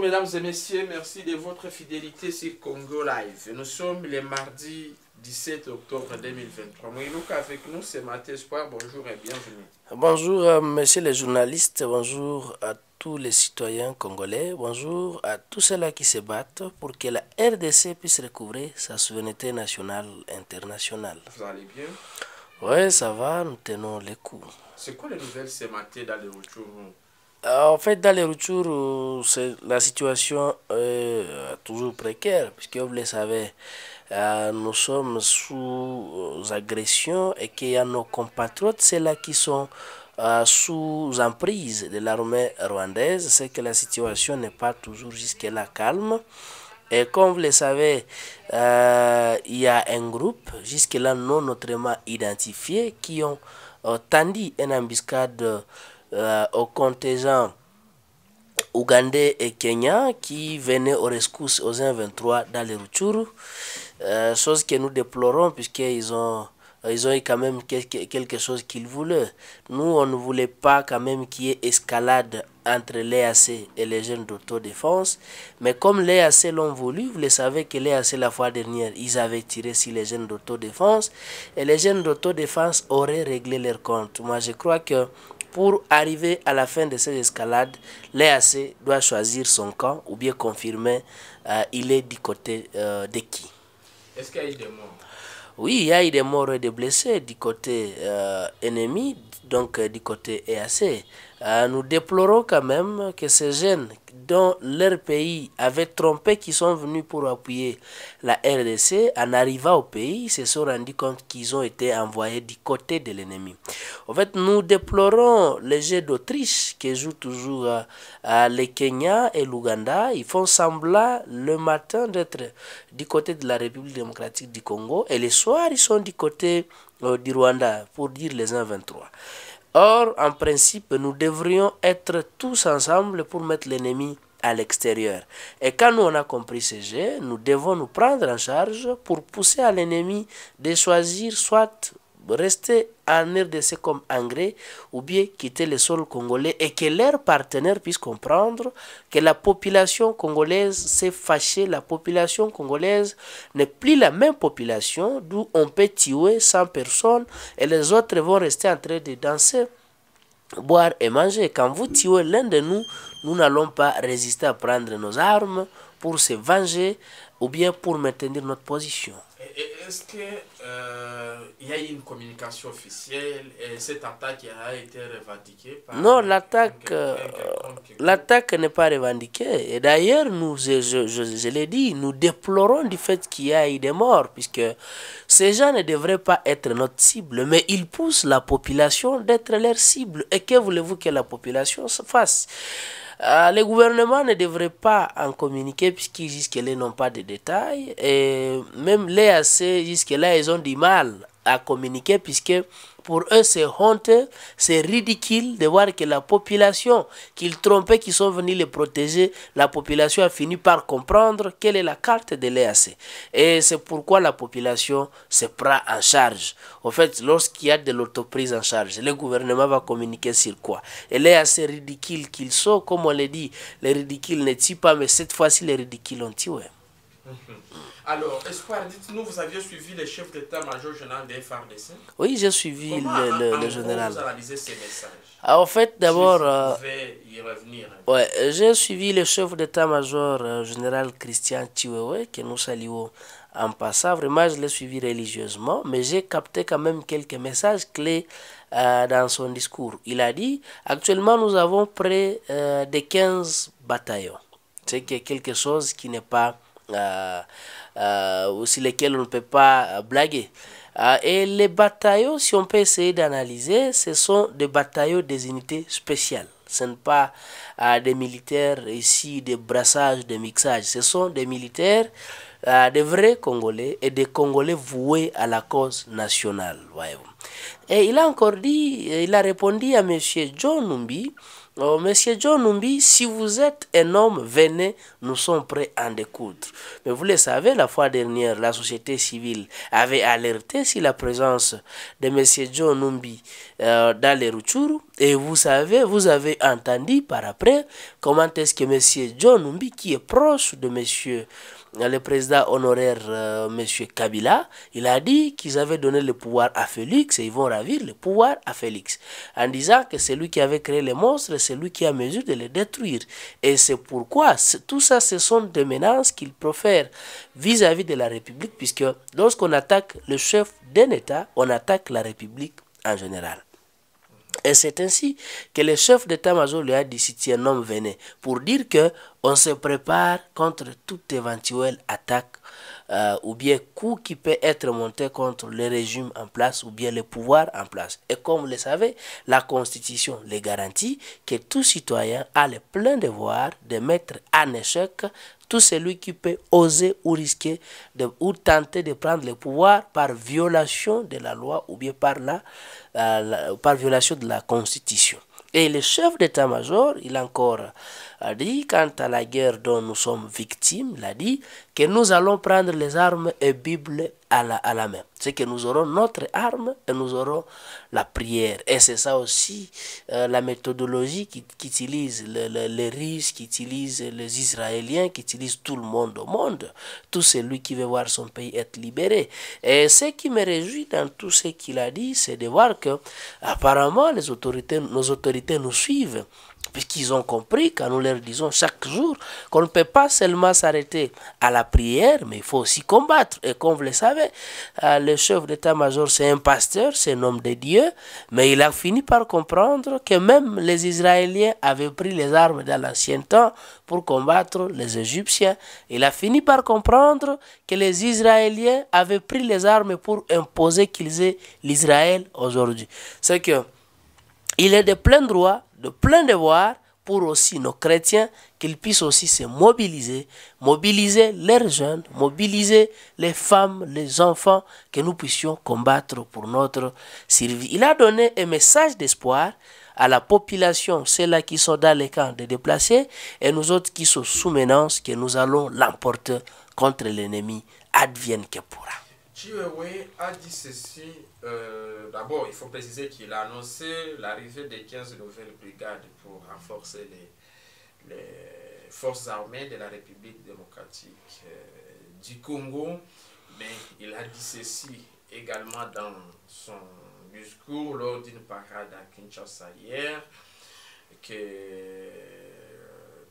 mesdames et messieurs, merci de votre fidélité sur Congo Live. Nous sommes le mardi 17 octobre 2023. Mouilouka avec nous, c'est Mathieu Espoir. Bonjour et bienvenue. Bonjour euh, messieurs les journalistes, bonjour à tous les citoyens congolais, bonjour à tous ceux-là qui se battent pour que la RDC puisse recouvrer sa souveraineté nationale internationale. Vous allez bien Oui, ça va, nous tenons les coups. C'est quoi les nouvelles ce matin dans le retour euh, en fait, dans les retours, euh, la situation est euh, toujours précaire, puisque vous le savez, nous sommes sous agression et qu'il y a nos compatriotes, c'est là qui sont sous emprise de l'armée rwandaise, c'est que la situation n'est pas toujours jusque-là calme. Et comme vous le savez, il y a un groupe jusque-là non autrement identifié qui ont tendu une embuscade euh, aux contingents ougandais et kenyans qui venaient au rescousse aux 23 dans les Euh, chose que nous déplorons puisqu'ils ont ils ont eu quand même quelque chose qu'ils voulaient. Nous, on ne voulait pas quand même qu'il y ait escalade entre l'EAC et les jeunes d'autodéfense. Mais comme l'EAC l'ont voulu, vous le savez que l'EAC la fois dernière, ils avaient tiré sur les jeunes d'autodéfense et les jeunes d'autodéfense auraient réglé leur compte. Moi, je crois que pour arriver à la fin de cette escalade, l'EAC doit choisir son camp ou bien confirmer euh, il est du côté euh, de qui. Est-ce qu'il y a des morts Oui, il y a eu des morts et des blessés du côté euh, ennemi, donc du côté EAC. nous déplorons quand même que ces jeunes dont leur pays avait trompé qui sont venus pour appuyer la RDC, en arrivant au pays, se sont rendus compte qu'ils ont été envoyés du côté de l'ennemi. En fait, nous déplorons les jeux d'Autriche qui jouent toujours à, les Kenya et l'Ouganda. Ils font semblant le matin d'être du côté de la République démocratique du Congo et le soir, ils sont du côté euh, du Rwanda, pour dire les 1-23. Or, en principe, nous devrions être tous ensemble pour mettre l'ennemi à l'extérieur. Et quand nous on a compris ce jeu, nous devons nous prendre en charge pour pousser à l'ennemi de choisir soit rester en RDC comme engrais ou bien quitter le sol congolais et que leurs partenaires puissent comprendre que la population congolaise s'est fâchée, la population congolaise n'est plus la même population d'où on peut tuer 100 personnes et les autres vont rester en train de danser boire et manger. Quand vous tuez l'un de nous, nous n'allons pas résister à prendre nos armes pour se venger ou bien pour maintenir notre position. Est-ce qu'il euh, il y a eu une communication officielle et cette attaque a été revendiquée Non, l'attaque euh, l'attaque n'est pas revendiquée. Et d'ailleurs, nous, je, je, l'ai dit, nous déplorons du fait qu'il y ait eu des morts, puisque ces gens ne devraient pas être notre cible, mais ils poussent la population d'être leur cible. Et que voulez-vous que la population se fasse les euh, le gouvernement ne devrait pas en communiquer puisqu'ils disent n'ont pas de détails. Et même l'EAC, jusque-là, ils ont du mal à communiquer puisque pour eux, c'est honteux, c'est ridicule de voir que la population qu'ils trompaient, qui sont venus les protéger, la population a fini par comprendre quelle est la carte de l'EAC. Et c'est pourquoi la population se prend en charge. En fait, lorsqu'il y a de l'autoprise en charge, le gouvernement va communiquer sur quoi Et l'EAC ridicule qu'ils sont, comme on le dit, les ridicules ne tuent pas, mais cette fois-ci, les ridicules ont tué. Alors, Espoir, dites-nous, vous aviez suivi le chef d'état-major général des FARDC Oui, j'ai suivi le, général. Vous messages ah, En fait, d'abord. Euh, y revenir. Ouais, j'ai suivi le chef d'état-major euh, général Christian Tiwewe que nous saluons en passant. Vraiment, je l'ai suivi religieusement, mais j'ai capté quand même quelques messages clés euh, dans son discours. Il a dit actuellement, nous avons près euh, de 15 bataillons. C'est quelque chose qui n'est pas aussi euh, euh, lesquels on ne peut pas euh, blaguer. et les bataillons, si on peut essayer d'analyser, ce sont des bataillons des unités spéciales. Ce ne sont pas des militaires ici, des brassages, des mixages. Ce sont des militaires des vrais Congolais et des Congolais voués à la cause nationale. Et il a encore dit, il a répondu à M. John Numbi Oh, Monsieur John Numbi, si vous êtes un homme, venez, nous sommes prêts à en découdre. Mais vous le savez, la fois dernière, la société civile avait alerté sur la présence de Monsieur John Numbi euh, dans les ruchures Et vous savez, vous avez entendu par après comment est-ce que Monsieur John Numbi, qui est proche de Monsieur le président honoraire euh, M. Kabila, il a dit qu'ils avaient donné le pouvoir à Félix et ils vont ravir le pouvoir à Félix. En disant que c'est lui qui avait créé les monstres, c'est lui qui a mesure de les détruire. Et c'est pourquoi tout ça, ce sont des menaces qu'ils profèrent vis-à-vis de la République, puisque lorsqu'on attaque le chef d'un État, on attaque la République en général. Et c'est ainsi que le chef d'état-major lui a dit si un homme, venait pour dire que on se prépare contre toute éventuelle attaque euh, ou bien coup qui peut être monté contre le régime en place ou bien le pouvoir en place. Et comme vous le savez, la Constitution les garantit que tout citoyen a le plein devoir de mettre en échec tout celui qui peut oser ou risquer de, ou tenter de prendre le pouvoir par violation de la loi ou bien par, euh, par violation de la Constitution. Et le chef d'état-major, il a encore a dit, quant à la guerre dont nous sommes victimes, il a dit que nous allons prendre les armes et Bible à la, à la main. C'est que nous aurons notre arme et nous aurons la prière. Et c'est ça aussi euh, la méthodologie qu'utilisent qui le, le, les Russes, qu'utilisent les Israéliens, utilise tout le monde au monde, tout celui qui veut voir son pays être libéré. Et ce qui me réjouit dans tout ce qu'il a dit, c'est de voir que apparemment les autorités, nos autorités nous suivent qu'ils ont compris, quand nous leur disons chaque jour, qu'on ne peut pas seulement s'arrêter à la prière, mais il faut aussi combattre. Et comme vous le savez, euh, le chef d'état-major, c'est un pasteur, c'est un homme de Dieu, mais il a fini par comprendre que même les Israéliens avaient pris les armes dans l'ancien temps pour combattre les Égyptiens. Il a fini par comprendre que les Israéliens avaient pris les armes pour imposer qu'ils aient l'Israël aujourd'hui. C'est que il est de plein droit de plein devoir pour aussi nos chrétiens, qu'ils puissent aussi se mobiliser, mobiliser leurs jeunes, mobiliser les femmes, les enfants, que nous puissions combattre pour notre survie. Il a donné un message d'espoir à la population, ceux-là qui sont dans les camps de déplacés, et nous autres qui sommes sous menace, que nous allons l'emporter contre l'ennemi, advienne que pourra. Chiwewe a dit ceci, euh, d'abord il faut préciser qu'il a annoncé l'arrivée des 15 nouvelles brigades pour renforcer les, forces armées de la République démocratique euh, du Congo, mais il a dit ceci également dans son discours lors d'une parade à Kinshasa hier, que euh,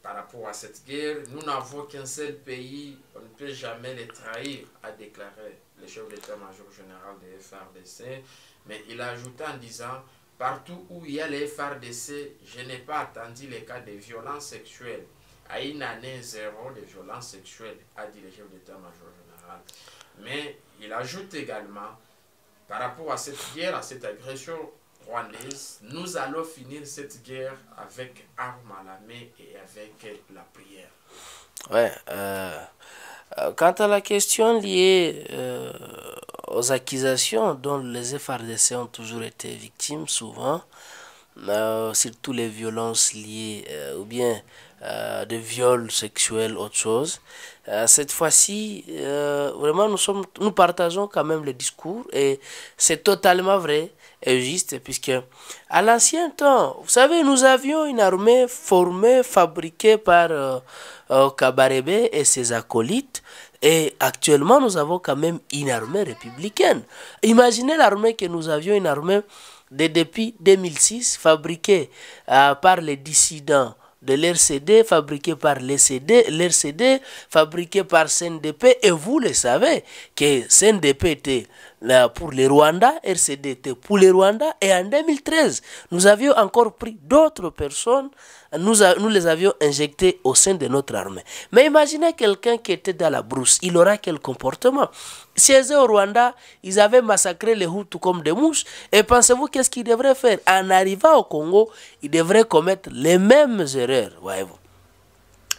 par rapport à cette guerre, nous n'avons qu'un seul pays, on ne peut jamais les trahir, a déclaré le chef d'état-major général des FRDC, mais il a en disant Partout où il y a les FRDC, je n'ai pas attendu les cas de violences sexuelles. À une année zéro de violences sexuelles, a dit le chef d'état-major général. Mais il ajoute également, par rapport à cette guerre, à cette agression rwandaise, nous allons finir cette guerre avec armes à la main et avec la prière. Ouais, euh, euh, quant à la question liée euh, aux accusations dont les FRDC ont toujours été victimes, souvent, euh, surtout les violences liées ou bien euh, de viols sexuels, autre chose. Euh, cette fois-ci, euh, vraiment, nous, sommes, nous partageons quand même le discours et c'est totalement vrai et juste, puisque à l'ancien temps, vous savez, nous avions une armée formée, fabriquée par Kabarebe et ses acolytes. Et actuellement, nous avons quand même une armée républicaine. Imaginez l'armée que nous avions, une armée de depuis 2006 fabriquée par les dissidents de l'RCD, fabriqué par l'RCD, l'RCD fabriqué par CNDP, et vous le savez que CNDP était pour les Rwandais, RCD pour les Rwandais, et en 2013, nous avions encore pris d'autres personnes, nous, nous les avions injectées au sein de notre armée. Mais imaginez quelqu'un qui était dans la brousse, il aura quel comportement si étaient au Rwanda, ils avaient massacré les Hutus comme des mouches, et pensez-vous qu'est-ce qu'ils devraient faire En arrivant au Congo, ils devraient commettre les mêmes erreurs, voyez-vous.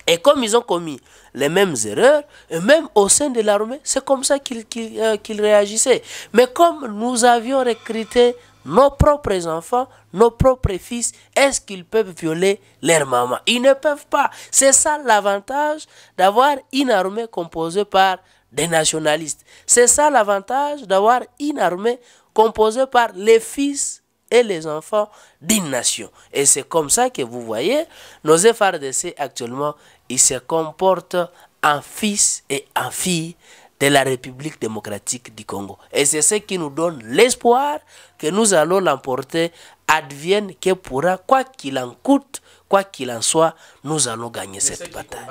Et comme ils ont commis les mêmes erreurs, et même au sein de l'armée, c'est comme ça euh, qu'ils réagissaient. Mais comme nous avions recruté nos propres enfants, nos propres fils, est-ce qu'ils peuvent violer leur maman Ils ne peuvent pas. C'est ça l'avantage d'avoir une armée composée par des nationalistes. C'est ça l'avantage d'avoir une armée composée par les fils et les enfants d'une nation. Et c'est comme ça que vous voyez, nos FRDC actuellement, ils se comportent en fils et en filles de la République démocratique du Congo. Et c'est ce qui nous donne l'espoir que nous allons l'emporter, advienne que pourra, quoi qu'il en coûte, quoi qu'il en soit, nous allons gagner cette bataille.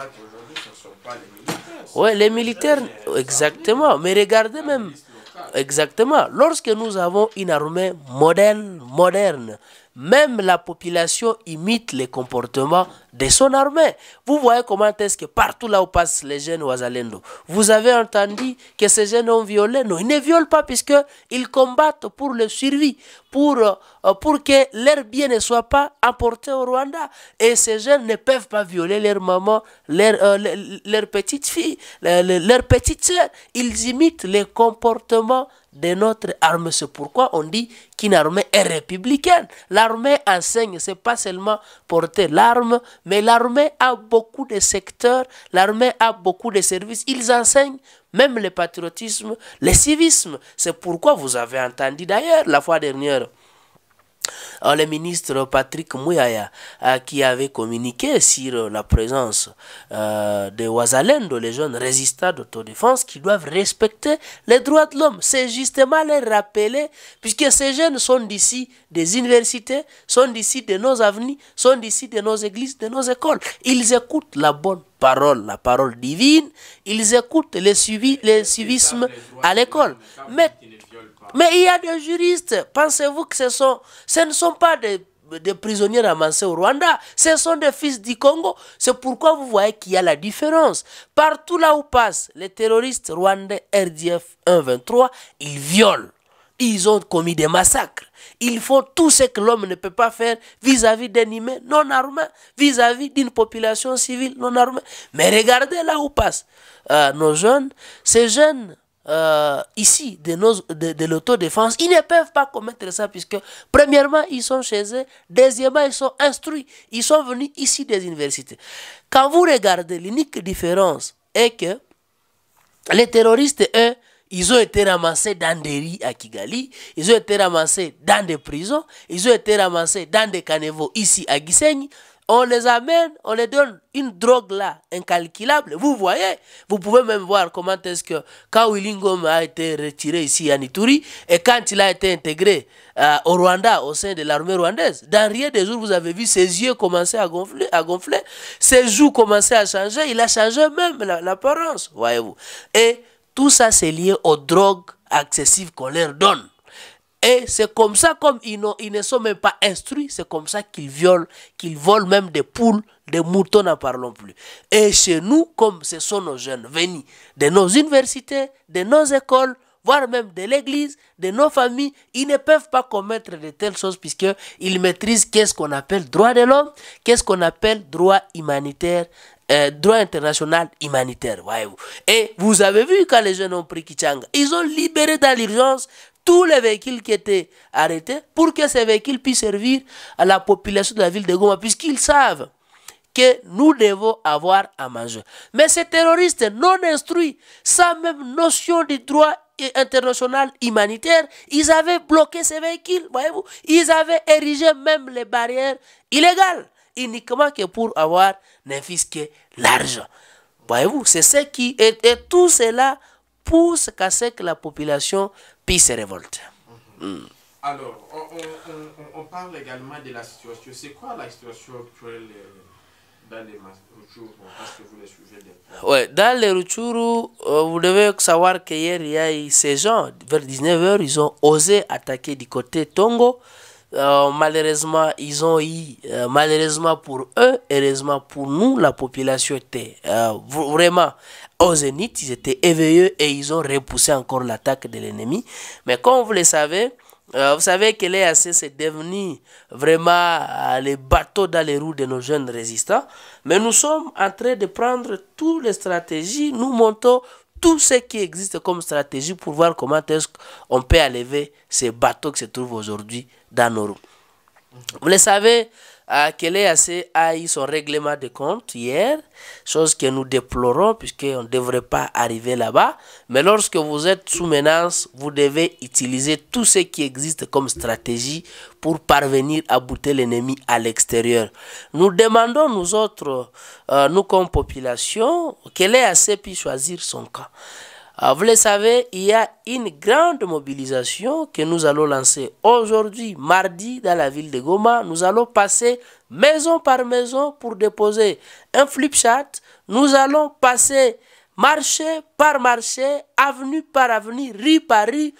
Oui, les militaires, exactement. Mais regardez même, Exactement. Lorsque nous avons une armée moderne, moderne, même la population imite les comportements de son armée. Vous voyez comment est-ce que partout là où passent les jeunes Ouazalendo, vous avez entendu que ces jeunes ont violé. Non, ils ne violent pas puisqu'ils combattent pour le survie, pour, euh, pour que leur bien ne soit pas apporté au Rwanda. Et ces jeunes ne peuvent pas violer leur maman, leur, euh, petite fille, leur, petite soeur. Ils imitent les comportements de notre armée. C'est pourquoi on dit qu'une armée est républicaine. L'armée enseigne, c'est pas seulement porter l'arme, mais l'armée a beaucoup de secteurs, l'armée a beaucoup de services. Ils enseignent même le patriotisme, le civisme. C'est pourquoi vous avez entendu d'ailleurs la fois dernière alors euh, le ministre Patrick Mouyaya euh, qui avait communiqué sur la présence euh, de Ouazalendo, les jeunes résistants d'autodéfense qui doivent respecter les droits de l'homme. C'est justement les rappeler, puisque ces jeunes sont d'ici des universités, sont d'ici de nos avenirs, sont d'ici de nos églises, de nos écoles. Ils écoutent la bonne parole, la parole divine, ils écoutent les, suivis, les à l'école. Mais mais il y a des juristes. Pensez-vous que ce, ne sont pas des, prisonniers ramassés au Rwanda Ce sont des fils du Congo. C'est pourquoi vous voyez qu'il y a la différence. Partout là où passent les terroristes rwandais RDF 123, ils violent. Ils ont commis des massacres. Ils font tout ce que l'homme ne peut pas faire vis-à-vis d'un humain non armé, vis-à-vis d'une population civile non armée. Mais regardez là où passent euh, nos jeunes. Ces jeunes euh, ici de, nos, de, l'autodéfense, ils ne peuvent pas commettre ça puisque, premièrement, ils sont chez eux, deuxièmement, ils sont instruits, ils sont venus ici des universités. Quand vous regardez, l'unique différence est que les terroristes, eux, ils ont été ramassés dans des riz à Kigali, ils ont été ramassés dans des prisons, ils ont été ramassés dans des caniveaux ici à Gisenyi. On les amène, on les donne une drogue là, incalculable. Vous voyez, vous pouvez même voir comment est-ce que quand a été retiré ici à Nituri et quand il a été intégré euh, au Rwanda, au sein de l'armée rwandaise, dans rien des jours, vous avez vu ses yeux commencer à gonfler, à gonfler ses joues commencer à changer, il a changé même l'apparence, voyez-vous. Et tout ça, c'est lié aux drogues excessives qu'on leur donne. Et c'est comme ça, comme ils, ne sont même pas instruits, c'est comme ça qu'ils violent, qu'ils volent même des poules, des moutons, n'en parlons plus. Et chez nous, comme ce sont nos jeunes venus de nos universités, de nos écoles, voire même de l'église, de nos familles, ils ne peuvent pas commettre de telles choses puisqu'ils maîtrisent qu'est-ce qu'on appelle droit de l'homme, qu'est-ce qu'on appelle droit humanitaire, euh, droit international humanitaire, Et vous avez vu quand les jeunes ont pris Kichanga, ils ont libéré dans l'urgence tous les véhicules qui étaient arrêtés pour que ces véhicules puissent servir à la population de la ville de Goma, puisqu'ils savent que nous devons avoir à manger. Mais ces terroristes non instruits, sans même notion du droit international humanitaire, ils avaient bloqué ces véhicules, voyez-vous. Ils avaient érigé même les barrières illégales, uniquement que pour avoir ne l'argent. Voyez-vous, c'est ce qui... était tout cela pousse qu'à ce que la population puis se révolte. Alors, on, parle également de la situation. C'est quoi la situation actuelle euh, dans les Ruchuru Parce que vous les dans les Ruchuru, euh, vous devez savoir qu'hier, il y a eu ces gens, vers 19h, ils ont osé attaquer du côté Tongo. Euh, malheureusement, ils ont eu, malheureusement pour eux, heureusement pour nous, la population était vraiment aux Zénith, ils étaient éveillés et ils ont repoussé encore l'attaque de l'ennemi. Mais comme vous le savez, euh, vous savez que l'EAC s'est devenu vraiment euh, les bateaux dans les roues de nos jeunes résistants. Mais nous sommes en train de prendre toutes les stratégies. Nous montons tout ce qui existe comme stratégie pour voir comment est-ce qu'on peut enlever ces bateaux qui se trouvent aujourd'hui dans nos roues. Vous le savez, à a eu son règlement de compte hier, chose que nous déplorons puisqu'on ne devrait pas arriver là-bas. Mais lorsque vous êtes sous menace, vous devez utiliser tout ce qui existe comme stratégie pour parvenir à bouter l'ennemi à l'extérieur. Nous demandons, nous autres, euh, nous comme population, qu'elle est assez pu choisir son camp. Ah, vous le savez, il y a une grande mobilisation que nous allons lancer aujourd'hui, mardi, dans la ville de Goma. Nous allons passer maison par maison pour déposer un flip Nous allons passer marché par marché, avenue par avenue, rue par rue,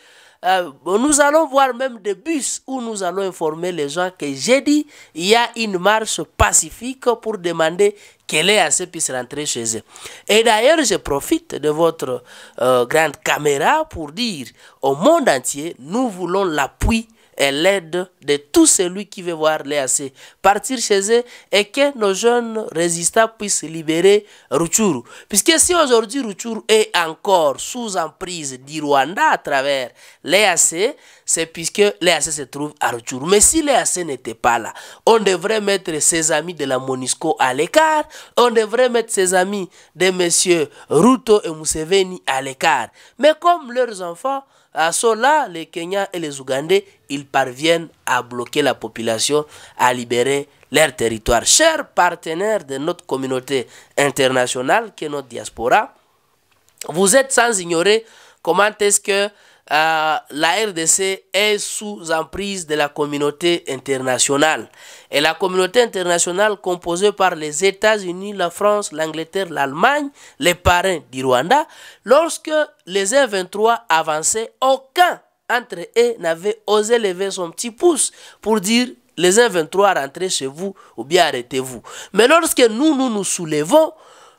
euh, nous allons voir même des bus où nous allons informer les gens que j'ai dit, il y a une marche pacifique pour demander qu'elle est assez puisse rentrer chez eux. Et d'ailleurs, je profite de votre euh, grande caméra pour dire au monde entier, nous voulons l'appui et l'aide de tout celui qui veut voir l'EAC partir chez eux et que nos jeunes résistants puissent libérer Ruchuru. Puisque si aujourd'hui Ruchuru est encore sous emprise du Rwanda à travers l'EAC, c'est puisque l'EAC se trouve à retour. Mais si l'EAC n'était pas là, on devrait mettre ses amis de la Monisco à l'écart, on devrait mettre ses amis de messieurs Ruto et Museveni à l'écart. Mais comme leurs enfants à là, les Kenyans et les Ougandais, ils parviennent à bloquer la population, à libérer leur territoire. Chers partenaires de notre communauté internationale, qui est notre diaspora, vous êtes sans ignorer comment est-ce que euh, la RDC est sous emprise de la communauté internationale. Et la communauté internationale composée par les États-Unis, la France, l'Angleterre, l'Allemagne, les parrains du Rwanda, lorsque les f 23 avançaient, aucun entre eux n'avait osé lever son petit pouce pour dire les 23 rentrez chez vous ou bien arrêtez-vous. Mais lorsque nous, nous nous soulevons,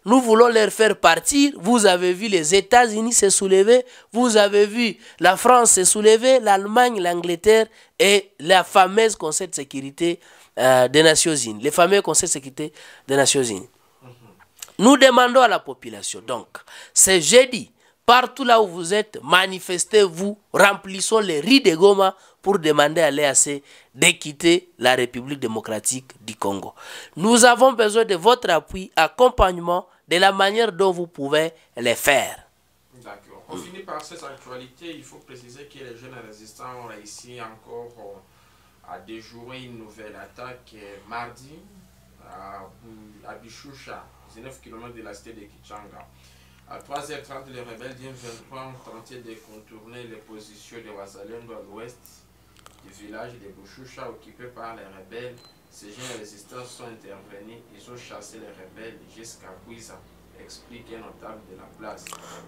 nous voulons leur faire partir. Vous avez vu les États-Unis se soulever. Vous avez vu la France se soulever, l'Allemagne, l'Angleterre et la fameuse Conseil de sécurité euh, des Nations Unies. Les fameux Conseil de sécurité des Nations Unies. Mhm. Nous demandons à la population, donc, c'est jeudi, partout là où vous êtes, manifestez-vous, remplissons les riz de Goma pour demander à l'EAC de quitter la République démocratique du Congo. Nous avons besoin de votre appui, accompagnement de la manière dont vous pouvez les faire. D'accord. On mm. finit par cette actualité. Il faut préciser que les jeunes résistants ont réussi encore euh, à déjouer une nouvelle attaque euh, mardi à Bichoucha, 19 km de la cité de Kichanga. À 3h30, les rebelles viennent 23 ont tenté de contourner les positions de Wazalendo à l'ouest du village de Bouchoucha occupé par les rebelles ces jeunes résistants sont intervenus, ils ont chassé les rebelles jusqu'à Guisa, explique un notable de la place.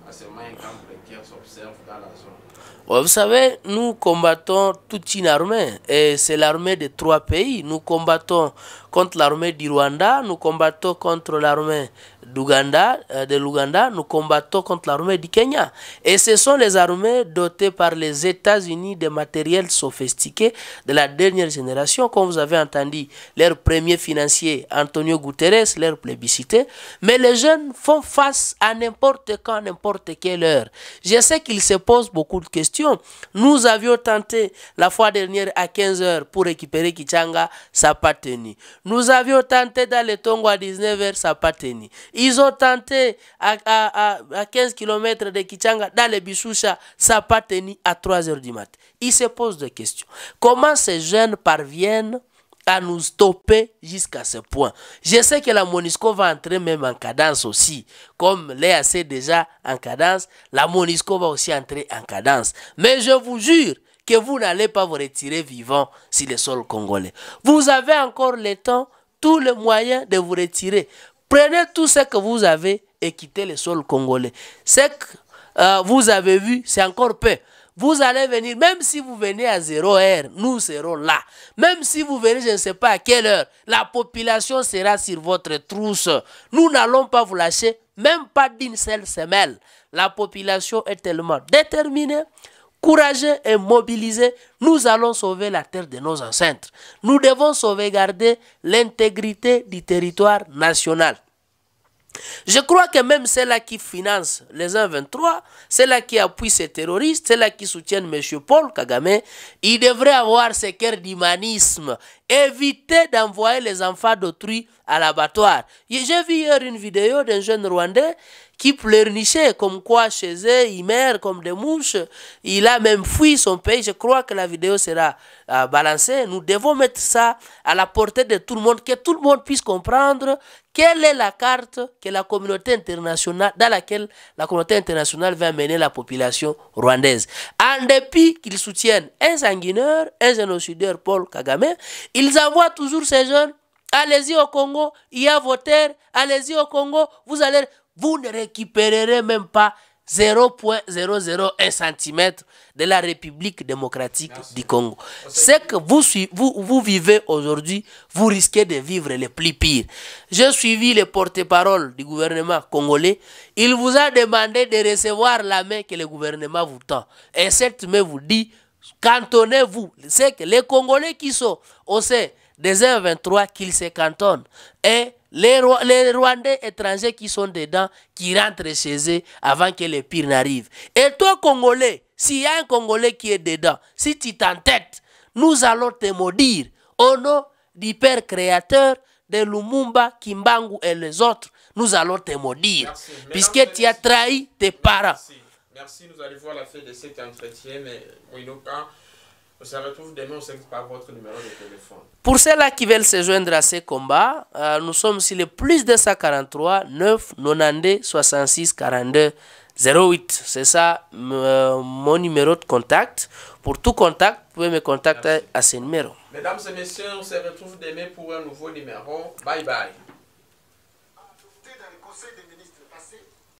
À ce un camp précaire s'observe dans la zone. Vous savez, nous combattons toute une armée, et c'est l'armée de trois pays. Nous combattons contre l'armée du Rwanda, nous combattons contre l'armée d'Ouganda, euh, de l'Ouganda, nous combattons contre l'armée du Kenya. Et ce sont les armées dotées par les États-Unis de matériel sophistiqué de la dernière génération, comme vous avez entendu, leur premier financier Antonio Guterres, leur plébiscité. Mais les jeunes font face à n'importe quand, n'importe quelle heure. Je sais qu'ils se posent beaucoup de questions. Nous avions tenté la fois dernière à 15h pour récupérer Kichanga, ça n'a pas tenu. Nous avions tenté dans le Tongo à 19h, ça n'a pas tenu. Ils ont tenté à, 15 km de Kichanga, dans les Bichouchas, ça n'a pas tenu à 3 h du matin. Ils se posent des questions. Comment ces jeunes parviennent à nous stopper jusqu'à ce point. Je sais que la Monisco va entrer même en cadence aussi. Comme l'EAC déjà en cadence, la Monisco va aussi entrer en cadence. Mais je vous jure que vous n'allez pas vous retirer vivant sur le sol congolais. Vous avez encore le temps, tous les moyens de vous retirer. Prenez tout ce que vous avez et quittez le sol congolais. Ce que euh, vous avez vu, c'est encore peu. Vous allez venir, même si vous venez à 0 heure, nous serons là. Même si vous venez, je ne sais pas à quelle heure, la population sera sur votre trousse. Nous n'allons pas vous lâcher, même pas d'une seule semelle. La population est tellement déterminée courageux et mobilisés, nous allons sauver la terre de nos ancêtres. Nous devons sauvegarder l'intégrité du territoire national. Je crois que même ceux-là qui financent les 123, ceux-là qui appuient ces terroristes, ceux-là qui soutiennent M. Paul Kagame, ils devraient avoir ce cœur d'humanisme. Éviter d'envoyer les enfants d'autrui à l'abattoir. J'ai vu hier une vidéo d'un jeune Rwandais qui pleurnichait comme quoi chez eux, ils meurent comme des mouches. Il a même fui son pays. Je crois que la vidéo sera euh, balancée. Nous devons mettre ça à la portée de tout le monde, que tout le monde puisse comprendre quelle est la carte que la communauté internationale, dans laquelle la communauté internationale va mener la population rwandaise. En dépit qu'ils soutiennent un sanguineur, un génocideur Paul Kagame, ils envoient toujours ces jeunes Allez-y au Congo, il y a vos terres, allez-y au Congo, vous allez vous ne récupérerez même pas 0,001 cm de la République démocratique du Congo. Ce que vous, vous vivez aujourd'hui, vous risquez de vivre le plus pire. J'ai suivi le porte-parole du gouvernement congolais. Il vous a demandé de recevoir la main que le gouvernement vous tend. Et cette main vous dit, cantonnez-vous. C'est que les Congolais qui sont au sein des 1,23 qu'ils se cantonnent. Et les, les, Rwandais étrangers qui sont dedans, qui rentrent chez eux avant que le pire n'arrive. Et toi, Congolais, s'il y a un Congolais qui est dedans, si tu t'entêtes, nous allons te maudire au nom du Père Créateur, de Lumumba, Kimbangu et les autres. Nous allons te maudire, puisque tu as trahi tes parents. Merci. nous allons voir la fin de cet entretien, on se retrouve demain au par votre numéro de téléphone. Pour ceux-là qui veulent se joindre à ces combats, euh, nous sommes sur le plus 243 9 92 66 42 08. C'est ça euh, mon numéro de contact. Pour tout contact, vous pouvez me contacter à ce numéro. Mesdames et messieurs, on se retrouve demain pour un nouveau numéro. Bye bye.